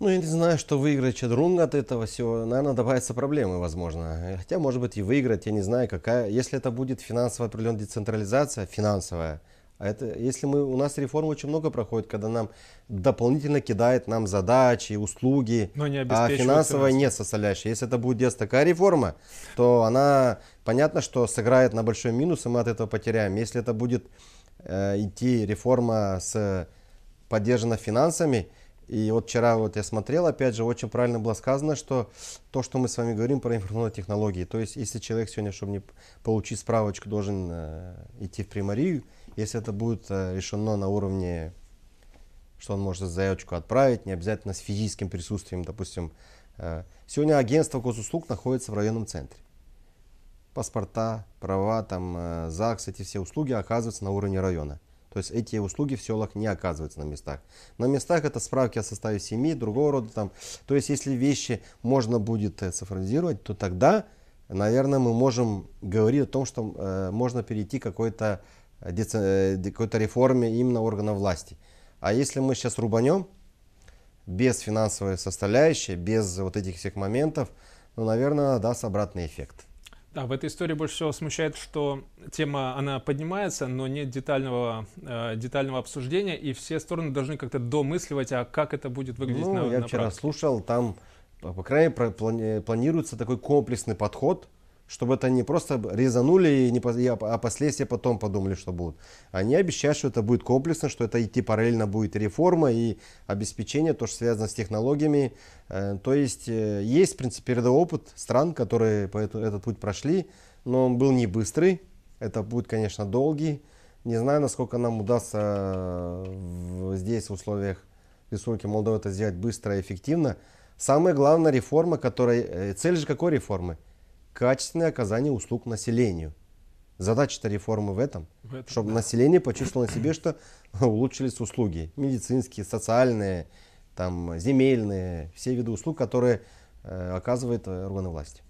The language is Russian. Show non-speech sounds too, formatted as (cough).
Ну, я не знаю, что выиграть Чадрунг от этого всего. Наверное, добавятся проблемы, возможно. Э, хотя, может быть, и выиграть, я не знаю, какая. Если это будет финансовая определенная децентрализация, финансовая, а это, если мы, у нас реформ очень много проходит, когда нам дополнительно кидает нам задачи, услуги, Но не а финансовая нет составляющей. Если это будет здесь такая реформа, то она, понятно, что сыграет на большой минус, и мы от этого потеряем. Если это будет э, идти реформа с поддержана финансами, и вот вчера вот я смотрел, опять же, очень правильно было сказано, что то, что мы с вами говорим про информационные технологии, то есть если человек сегодня, чтобы не получить справочку, должен э, идти в примарию, если это будет э, решено на уровне, что он может заявочку отправить, не обязательно с физическим присутствием, допустим. Э, сегодня агентство госуслуг находится в районном центре. Паспорта, права, там, э, ЗАГС, эти все услуги оказываются на уровне района. То есть эти услуги в селах не оказываются на местах. На местах это справки о составе семьи, другого рода там. То есть если вещи можно будет э, цифровизировать, то тогда, наверное, мы можем говорить о том, что э, можно перейти к какой-то э, э какой-то реформе именно органов власти. А если мы сейчас рубанем без финансовой составляющей, без вот этих всех моментов, ну, наверное, даст обратный эффект. Да, в этой истории больше всего смущает, что тема, она поднимается, но нет детального, э, детального обсуждения, и все стороны должны как-то домысливать, а как это будет выглядеть ну, на я на вчера практике. слушал, там, по крайней мере, планируется такой комплексный подход чтобы это не просто резанули и не, а последствия потом подумали, что будут. Они обещают, что это будет комплексно, что это идти параллельно будет реформа и обеспечение, то, что связано с технологиями. Э, то есть э, есть, в принципе, рядовой опыт стран, которые по этот путь прошли, но он был не быстрый, это будет, конечно, долгий. Не знаю, насколько нам удастся здесь, в условиях Республики Молдова, это сделать быстро и эффективно. Самое главное реформа, которая... Э, цель же какой реформы? – качественное оказание услуг населению. Задача-то реформы в этом, в этом чтобы да. население почувствовало на себе, что (clears throat) улучшились услуги. Медицинские, социальные, там, земельные, все виды услуг, которые э, оказывает э, органы власти.